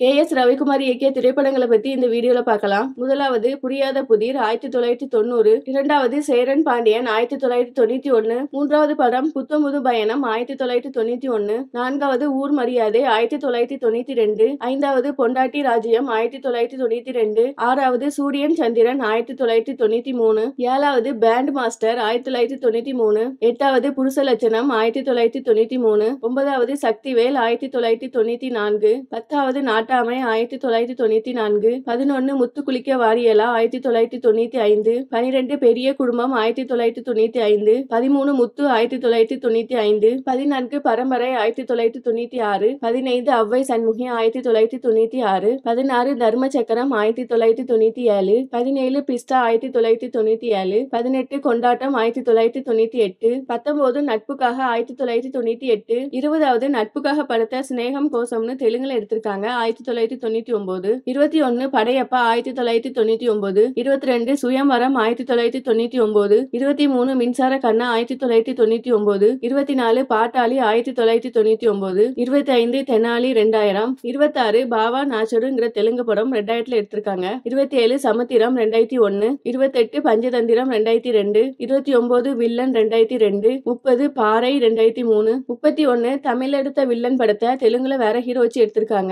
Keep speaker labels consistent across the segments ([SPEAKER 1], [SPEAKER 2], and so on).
[SPEAKER 1] K S Ravikumar இயக்கிய திரைப்படங்களை பத்தி இந்த வீடியோல பார்க்கலாம் முதலாவது புரியாத புதிர் ஆயிரத்தி தொள்ளாயிரத்தி தொண்ணூறு இரண்டாவது சேரன் பாண்டியன் ஆயிரத்தி தொள்ளாயிரத்தி தொண்ணூத்தி ஒன்னு மூன்றாவது படம் புத்தமுது பயணம் ஆயிரத்தி தொள்ளாயிரத்தி தொண்ணூத்தி ஒன்னு நான்காவது ஊர் மரியாதை ஆயிரத்தி தொள்ளாயிரத்தி தொண்ணூத்தி ரெண்டு ஐந்தாவது பொண்டாட்டி ராஜ்யம் ஆயிரத்தி தொள்ளாயிரத்தி தொண்ணூத்தி ரெண்டு ஆறாவது சூரியன் சந்திரன் ஆயிரத்தி தொள்ளாயிரத்தி தொண்ணூத்தி மூணு ஏழாவது பேண்ட் மாஸ்டர் ஆயிரத்தி தொள்ளாயிரத்தி தொண்ணூத்தி மூணு எட்டாவது புருஷ லட்சணம் ஆயிரத்தி தொள்ளாயிரத்தி தொண்ணூத்தி மூணு ஒன்பதாவது சக்திவேல் ஆயிரத்தி தொள்ளாயிரத்தி தொண்ணூத்தி நான்கு பத்தாவது நாட்டு காட்டாமை ஆயிரத்தி தொள்ளாயிரத்தி தொண்ணூத்தி நான்கு பதினொன்னு முத்து குளிக்க வாரியலா ஆயிரத்தி தொள்ளாயிரத்தி தொண்ணூத்தி ஐந்து பனிரெண்டு பெரிய குடும்பம் ஆயிரத்தி தொள்ளாயிரத்தி தொண்ணூத்தி ஐந்து பதிமூணு முத்து ஆயிரத்தி தொள்ளாயிரத்தி தொண்ணூத்தி ஐந்து பதினான்கு பரம்பரை ஆயிரத்தி தொள்ளாயிரத்தி தொண்ணூத்தி ஆறு பதினைந்து அவ்வை சண்முகி ஆயிரத்தி தொள்ளாயிரத்தி தொண்ணூத்தி ஆறு பதினாறு தர்ம சக்கரம் ஆயிரத்தி தொள்ளாயிரத்தி தொண்ணூத்தி ஏழு பதினேழு பிஸ்டா ஆயிரத்தி தொள்ளாயிரத்தி தொண்ணூத்தி ஏழு பதினெட்டு கொண்டாட்டம் ஆயிரத்தி தொள்ளாயிரத்தி தொண்ணூத்தி எட்டு பத்தொன்பது நட்புக்காக ஆயிரத்தி தொள்ளாயிரத்தி தொண்ணூத்தி எட்டு இருபதாவது நட்புக்காக படுத்த சினேகம் கோசம்னு தெலுங்குல எடுத்திருக்காங்க ஆயிரத்தி ஆயிரத்தி தொள்ளாயிரத்தி தொண்ணூத்தி ஒன்பது இருபத்தி ஒன்னு படையப்பா ஆயிரத்தி தொள்ளாயிரத்தி தொண்ணூத்தி ஒன்பது இருபத்தி ரெண்டு சுயம்பரம் ஆயிரத்தி தொள்ளாயிரத்தி தொண்ணூத்தி ஒன்பது இருபத்தி மூணு மின்சார கண்ணா ஆயிரத்தி தொள்ளாயிரத்தி தொண்ணூத்தி ஒன்பது இருபத்தி நாலு பாட்டாளி ஆயிரத்தி தொள்ளாயிரத்தி தொண்ணூத்தி ஒன்பது இருபத்தி ஐந்து தெனாலி ரெண்டாயிரம் இருபத்தாறு பாவா நாச்சடுங்கிற தெலுங்கு படம் ரெண்டாயிரத்துல எடுத்திருக்காங்க இருபத்தி ஏழு சமுத்திரம் ரெண்டாயிரத்தி ஒன்னு இருபத்தெட்டு பஞ்சதந்திரம் ரெண்டாயிரத்தி ரெண்டு இருபத்தி ஒன்பது வில்லன் ரெண்டாயிரத்தி ரெண்டு முப்பது பாறை ரெண்டாயிரத்தி மூணு முப்பத்தி ஒன்னு தமிழ் எடுத்த வில்லன் படத்தை தெலுங்குல வேற ஹீரோ வச்சு எடுத்திருக்காங்க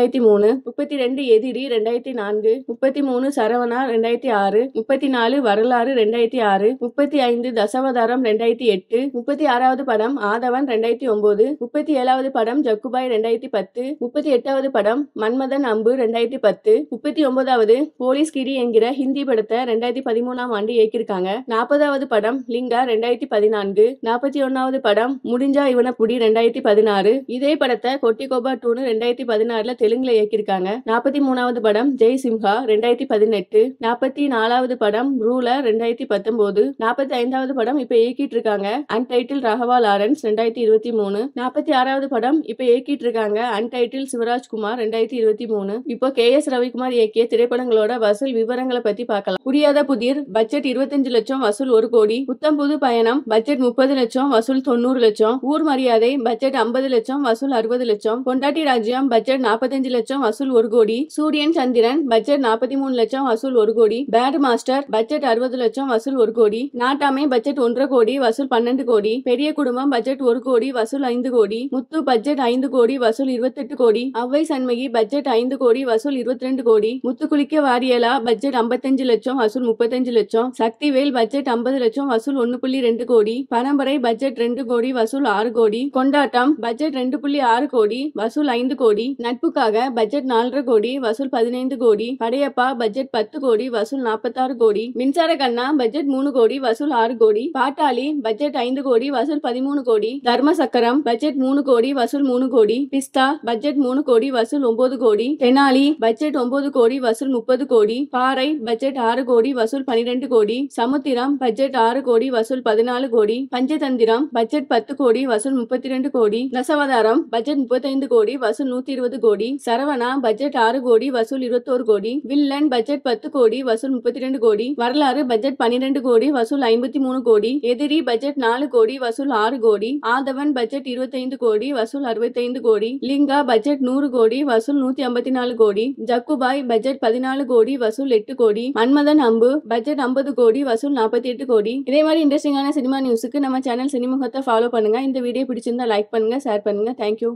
[SPEAKER 1] ரெண்டாயிரத்தி மூணு முப்பத்தி ரெண்டு எதிரி ரெண்டாயிரத்தி நான்கு முப்பத்தி மூணு சரவணா ரெண்டாயிரத்தி ஆறு முப்பத்தி நாலு வரலாறு ரெண்டாயிரத்தி ஆறு முப்பத்தி ஐந்து தசவதாரம் ரெண்டாயிரத்தி எட்டு முப்பத்தி ஆறாவது படம் ஆதவன் ரெண்டாயிரத்தி ஒன்பது முப்பத்தி ஏழாவது படம் ஜக்குபாய் ரெண்டாயிரத்தி பத்து முப்பத்தி எட்டாவது படம் மன்மதன் அம்பு ரெண்டாயிரத்தி பத்து முப்பத்தி ஒன்பதாவது போலீஸ் கிரி என்கிற ஹிந்தி படத்தை ரெண்டாயிரத்தி பதிமூணாம் ஆண்டு இயக்கியிருக்காங்க நாற்பதாவது படம் லிங்கா ரெண்டாயிரத்தி பதினான்கு நாற்பத்தி ஒன்னாவது படம் முடிஞ்சா இவன புடி ரெண்டாயிரத்தி பதினாறு இதே படத்தை கொட்டி கோபா டூனு ரெண்டாயிரத்தி பதினாறுல தெலுங்குல இயக்கியிருக்காங்க நாற்பத்தி மூணாவது படம் ஜெய் சிம்ஹா ரெண்டாயிரத்தி பதினெட்டு நாற்பத்தி நாலாவது படம் ரூலர் ரெண்டாயிரத்தி பத்தொன்பது நாற்பத்தி ஐந்தாவது படம் இப்ப இயக்கிட்டு இருக்காங்க அன்டைட்டில் ராகவா லாரன்ஸ் ரெண்டாயிரத்தி இருபத்தி மூணு நாற்பத்தி ஆறாவது படம் இப்ப இயக்கிட்டு இருக்காங்க அன்டைட்டில் சிவராஜ்குமார் ரெண்டாயிரத்தி இருபத்தி மூணு இப்போ கே எஸ் ரவிக்குமார் இயக்கிய திரைப்படங்களோட வசூல் விவரங்களை பத்தி பார்க்கலாம் புரியாத புதிர் பட்ஜெட் இருபத்தஞ்சு லட்சம் வசூல் ஒரு கோடி புத்தம் புது பயணம் பட்ஜெட் முப்பது லட்சம் வசூல் தொண்ணூறு லட்சம் ஊர் மரியாதை பட்ஜெட் ஐம்பது லட்சம் வசூல் அறுபது லட்சம் பொண்டாட்டி ராஜ்யம் பட்ஜெட் நாற்பத்தி இருபத்தஞ்சு லட்சம் வசூல் ஒரு கோடி சூரியன் சந்திரன் பட்ஜெட் நாற்பத்தி மூணு லட்சம் வசூல் ஒரு கோடி பேட் மாஸ்டர் பட்ஜெட் அறுபது லட்சம் வசூல் ஒரு கோடி நாட்டாமை பட்ஜெட் ஒன்றரை கோடி வசூல் பன்னெண்டு கோடி பெரிய குடும்பம் பட்ஜெட் ஒரு கோடி வசூல் ஐந்து கோடி முத்து பட்ஜெட் ஐந்து கோடி வசூல் இருபத்தெட்டு கோடி அவ்வை சண்மகி பட்ஜெட் ஐந்து கோடி வசூல் இருபத்தி ரெண்டு கோடி குளிக்க வாரியலா பட்ஜெட் ஐம்பத்தஞ்சு லட்சம் வசூல் முப்பத்தஞ்சு லட்சம் சக்திவேல் பட்ஜெட் ஐம்பது லட்சம் வசூல் ஒன்னு புள்ளி ரெண்டு கோடி பரம்பரை பட்ஜெட் ரெண்டு கோடி வசூல் ஆறு கோடி கொண்டாட்டம் பட்ஜெட் ரெண்டு புள்ளி ஆறு கோடி வசூல் ஐந்து கோடி நட்புக்காக குறிப்பாக பட்ஜெட் நாலரை கோடி வசூல் பதினைந்து கோடி படையப்பா பட்ஜெட் பத்து கோடி வசூல் நாற்பத்தாறு கோடி மின்சார கண்ணா பட்ஜெட் மூணு கோடி வசூல் ஆறு கோடி பாட்டாளி பட்ஜெட் ஐந்து கோடி வசூல் பதிமூணு கோடி தர்ம சக்கரம் பட்ஜெட் மூணு கோடி வசூல் மூணு கோடி பிஸ்தா பட்ஜெட் மூணு கோடி வசூல் ஒன்பது கோடி தெனாலி பட்ஜெட் ஒன்பது கோடி வசூல் முப்பது கோடி பாறை பட்ஜெட் ஆறு கோடி வசூல் பனிரெண்டு கோடி சமுத்திரம் பட்ஜெட் ஆறு கோடி வசூல் பதினாலு கோடி பஞ்சதந்திரம் பட்ஜெட் பத்து கோடி வசூல் முப்பத்தி ரெண்டு கோடி தசவதாரம் பட்ஜெட் ஐந்து கோடி வசூல் நூத்தி இருபது கோடி சரவணா பட்ஜெட் ஆறு கோடி வசூல் இருபத்தோரு கோடி வில்லன் பட்ஜெட் பத்து கோடி வசூல் முப்பத்தி ரெண்டு கோடி வரலாறு பட்ஜெட் பன்னிரெண்டு கோடி வசூல் ஐம்பத்தி மூணு கோடி எதிரி பட்ஜெட் நாலு கோடி வசூல் ஆறு கோடி ஆதவன் பட்ஜெட் இருபத்தைந்து கோடி வசூல் அறுபத்தைந்து கோடி லிங்கா பட்ஜெட் நூறு கோடி வசூல் நூத்தி ஐம்பத்தி நாலு கோடி ஜக்குபாய் பட்ஜெட் பதினாலு கோடி வசூல் எட்டு கோடி மன்மதன் அம்பு பட்ஜெட் ஐம்பது கோடி வசூல் நாற்பத்தி எட்டு கோடி இதே மாதிரி இன்ட்ரெஸ்டிங்கான சினிமா நியூஸுக்கு நம்ம சேனல் சினிமுகத்தை ஃபாலோ பண்ணுங்க இந்த வீடியோ பிடிச்சிருந்தா லைக் பண்ணுங்க ஷேர் பண்ணுங்க தேங்க்யூ